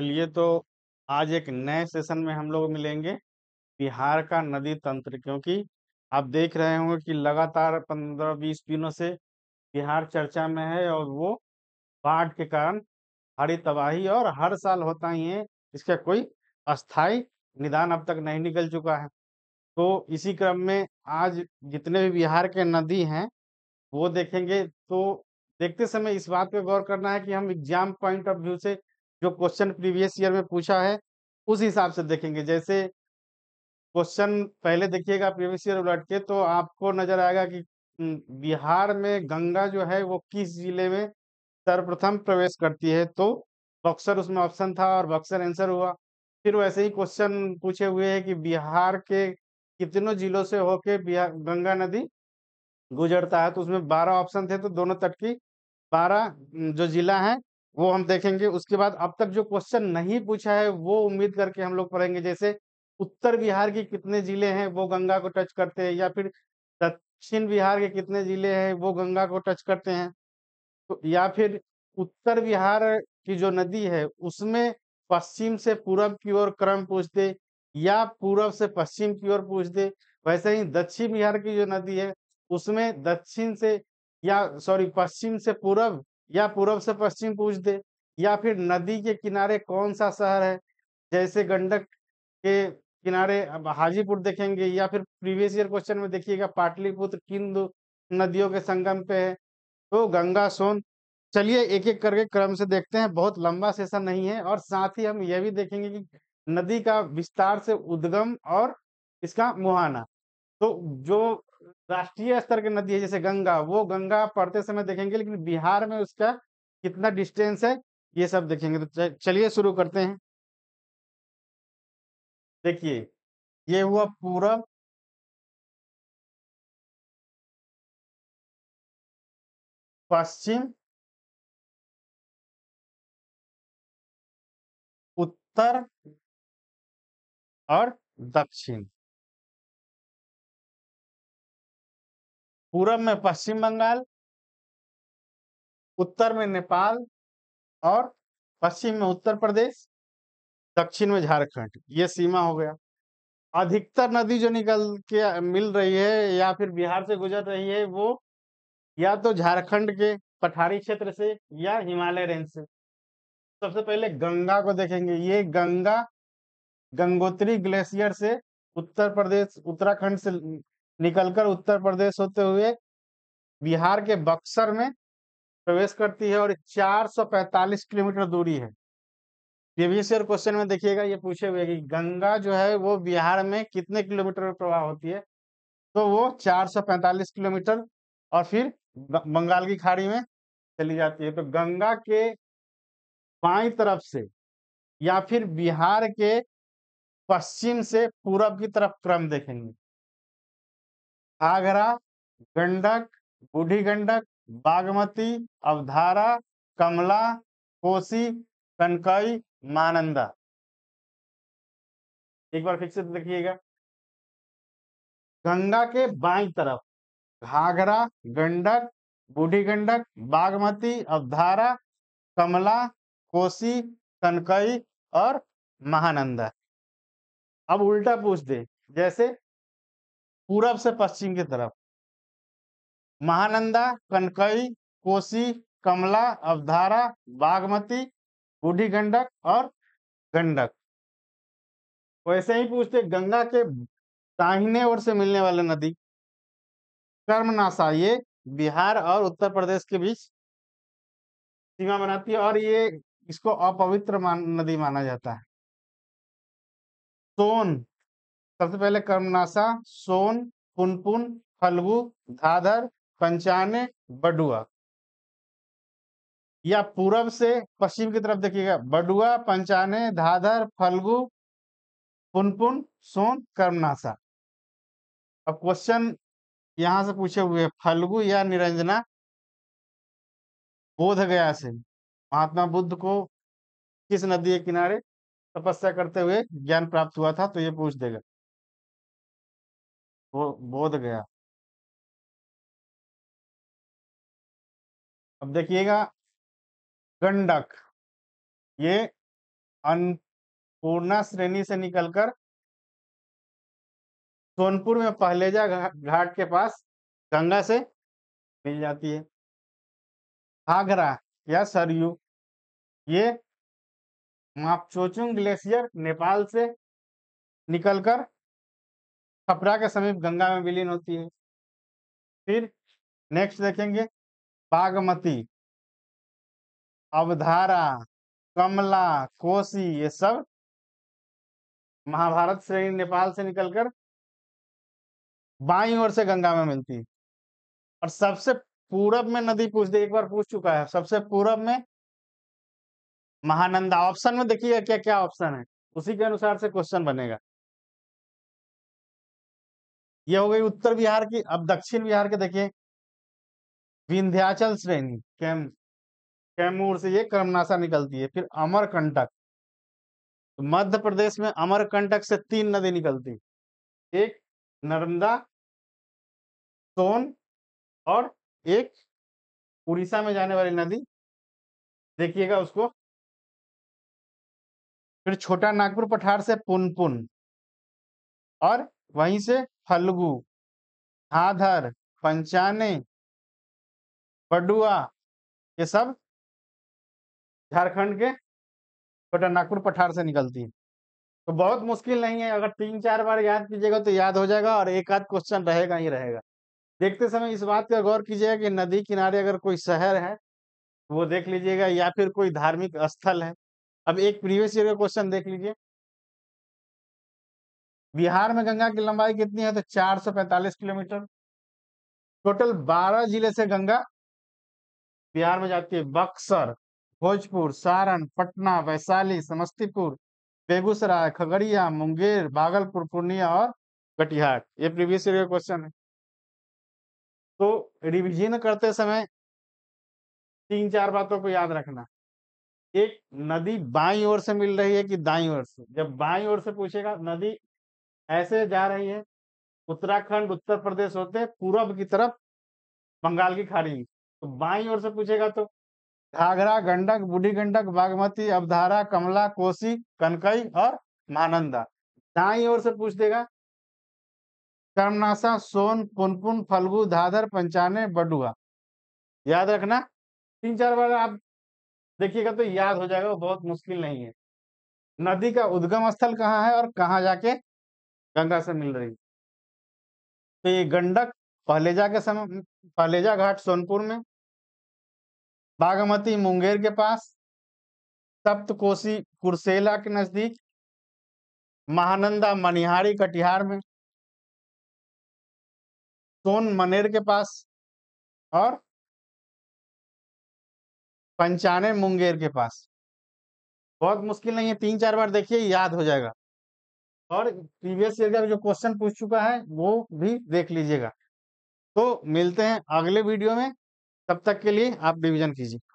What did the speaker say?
चलिए तो आज एक नए सेशन में हम लोग मिलेंगे बिहार का नदी तंत्र क्योंकि आप देख रहे होंगे कि लगातार पंद्रह बीस दिनों से बिहार चर्चा में है और वो बाढ़ के कारण हरी तबाही और हर साल होता ही है इसका कोई अस्थाई निदान अब तक नहीं निकल चुका है तो इसी क्रम में आज जितने भी बिहार के नदी हैं वो देखेंगे तो देखते समय इस बात पे गौर करना है कि हम एग्जाम पॉइंट ऑफ व्यू से जो क्वेश्चन प्रीवियस ईयर में पूछा है उस हिसाब से देखेंगे जैसे क्वेश्चन पहले देखिएगा प्रीवियस ईयर उलट के तो आपको नजर आएगा कि बिहार में गंगा जो है वो किस जिले में सर्वप्रथम प्रवेश करती है तो बक्सर उसमें ऑप्शन था और बक्सर आंसर हुआ फिर वैसे ही क्वेश्चन पूछे हुए हैं कि बिहार के कितनों जिलों से होके बिहार गंगा नदी गुजरता है तो उसमें बारह ऑप्शन थे तो दोनों तट की बारह जो जिला है वो हम देखेंगे उसके बाद अब तक जो क्वेश्चन नहीं पूछा है वो उम्मीद करके हम लोग पढ़ेंगे जैसे उत्तर बिहार के कितने जिले हैं वो गंगा को टच करते हैं या फिर दक्षिण बिहार के कितने जिले हैं वो गंगा को टच करते हैं तो या फिर उत्तर बिहार की जो नदी है उसमें पश्चिम से पूर्व की ओर क्रम पूछ दे या पूर्व से पश्चिम की ओर पूछ दे वैसे ही दक्षिण बिहार की जो नदी है उसमें दक्षिण से या सॉरी पश्चिम से पूर्व या पूर्व से पश्चिम पूछ दे या फिर नदी के किनारे कौन सा शहर है जैसे गंडक के किनारे अब हाजीपुर देखेंगे या फिर प्रीवियस ईयर क्वेश्चन में देखिएगा पाटलिपुत्र किन दो नदियों के संगम पे है तो गंगा सोन चलिए एक एक करके क्रम से देखते हैं बहुत लंबा सेशन नहीं है और साथ ही हम यह भी देखेंगे कि नदी का विस्तार से उद्गम और इसका मुहाना तो जो राष्ट्रीय स्तर की नदी है जैसे गंगा वो गंगा पढ़ते समय देखेंगे लेकिन बिहार में उसका कितना डिस्टेंस है ये सब देखेंगे तो चलिए शुरू करते हैं देखिए ये हुआ पूरा पश्चिम उत्तर और दक्षिण पूरब में पश्चिम बंगाल उत्तर में नेपाल और पश्चिम में उत्तर प्रदेश दक्षिण में झारखंड ये सीमा हो गया अधिकतर नदी जो निकल के मिल रही है या फिर बिहार से गुजर रही है वो या तो झारखंड के पठारी क्षेत्र से या हिमालय रेंज से सबसे पहले गंगा को देखेंगे ये गंगा गंगोत्री ग्लेशियर से उत्तर प्रदेश उत्तराखंड से निकलकर उत्तर प्रदेश होते हुए बिहार के बक्सर में प्रवेश करती है और 445 किलोमीटर दूरी है प्रीवियस ईयर क्वेश्चन में देखिएगा ये पूछे हुए कि गंगा जो है वो बिहार में कितने किलोमीटर में प्रवाह होती है तो वो 445 किलोमीटर और फिर बंगाल की खाड़ी में चली जाती है तो गंगा के बाई तरफ से या फिर बिहार के पश्चिम से पूरब की तरफ क्रम देखेंगे आगरा गंडक बूढ़ी गंडक बागमती अवधारा कमला कोसी कनकई मानंदा एक बार फिर से देखिएगा गंगा के बाई तरफ घाघरा गंडक बूढ़ी गंडक बागमती अवधारा कमला कोसी कनकई और महानंदा अब उल्टा पूछ दे जैसे पूरब से पश्चिम की तरफ महानंदा कनकई कोसी कमला अवधारा बागमती बूढ़ी गंडक और गंडक वैसे ही पूछते गंगा के दाहिने ओर से मिलने वाले नदी कर्मनाशा ये बिहार और उत्तर प्रदेश के बीच सीमा बनाती है और ये इसको अपवित्र मान, नदी माना जाता है सोन सबसे पहले कर्मनाशा सोन पुनपुन फलगु धाधर पंचाने बडुआ या पूरब से पश्चिम की तरफ देखिएगा बडुआ पंचाने धाधर फलगु पुनपुन सोन कर्मनाशा अब क्वेश्चन यहां से पूछे हुए फलगु या निरंजना बोध गया से महात्मा बुद्ध को किस नदी के किनारे तपस्या करते हुए ज्ञान प्राप्त हुआ था तो ये पूछ देगा बोध गया अब देखिएगा गंडक ये अन्नपूर्णा श्रेणी से निकलकर सोनपुर में पहलेजा घाट के पास गंगा से मिल जाती है आगरा या सरयू ये मापचोचुंग ग्लेशियर नेपाल से निकलकर छपरा के समीप गंगा में विलीन होती है फिर नेक्स्ट देखेंगे बागमती अवधारा कमला कोसी ये सब महाभारत श्रेणी नेपाल से निकलकर बाई ओर से गंगा में मिलती है और सबसे पूरब में नदी पूछ दे एक बार पूछ चुका है सबसे पूरब में महानंदा ऑप्शन में देखिए क्या क्या ऑप्शन है उसी के अनुसार से क्वेश्चन बनेगा ये हो गई उत्तर बिहार की अब दक्षिण बिहार के देखिए विंध्याचल श्रेणी कैम कैमूर से ये क्रमनाशा निकलती है फिर अमरकंटक तो मध्य प्रदेश में अमरकंटक से तीन नदी निकलती एक नर्मदा सोन और एक उड़ीसा में जाने वाली नदी देखिएगा उसको फिर छोटा नागपुर पठार से पुनपुन और वहीं से फलगु हाधर पंचाने पडुआ ये सब झारखंड के छोटा नागपुर पठार से निकलती है तो बहुत मुश्किल नहीं है अगर तीन चार बार याद कीजिएगा तो याद हो जाएगा और एक आध क्वेश्चन रहेगा ही रहेगा देखते समय इस बात का गौर कीजिएगा कि नदी किनारे अगर कोई शहर है वो देख लीजिएगा या फिर कोई धार्मिक स्थल है अब एक प्रीवियस ईयर का क्वेश्चन देख लीजिए बिहार में गंगा की लंबाई कितनी है तो 445 किलोमीटर टोटल 12 जिले से गंगा बिहार में जाती है बक्सर भोजपुर सारण पटना वैशाली समस्तीपुर बेगूसराय खगड़िया मुंगेर भागलपुर पूर्णिया और कटिहार ये प्रीवियस ईयर का क्वेश्चन है तो रिविजन करते समय तीन चार बातों को याद रखना एक नदी बाई ओर से मिल रही है कि दाई ओर से जब बाई ओर से पूछेगा नदी ऐसे जा रही है उत्तराखंड उत्तर प्रदेश होते पूर्व की तरफ बंगाल की खाड़ी तो बाई ओर से पूछेगा तो घाघरा गंडक बूढ़ी गंडक बागमती अवधारा कमला कोसी कनकई और महानंदा दाई ओर से पूछ देगा कर्मनाशा सोन पुनपुन फलगु धाधर पंचाने बडुआ याद रखना तीन चार बार आप देखिएगा तो याद हो जाएगा बहुत मुश्किल नहीं है नदी का उद्गम स्थल कहाँ है और कहाँ जाके गंगा से मिल रही तो ये गंडक पहलेजा के समय पहलेजा घाट सोनपुर में बागमती मुंगेर के पास सप्तकोशी कुरसेला के नजदीक महानंदा मनिहारी कटिहार में सोन मनेर के पास और पंचाने मुंगेर के पास बहुत मुश्किल नहीं है तीन चार बार देखिए याद हो जाएगा और प्रीवियस ईयर का जो क्वेश्चन पूछ चुका है वो भी देख लीजिएगा तो मिलते हैं अगले वीडियो में तब तक के लिए आप डिवीजन कीजिए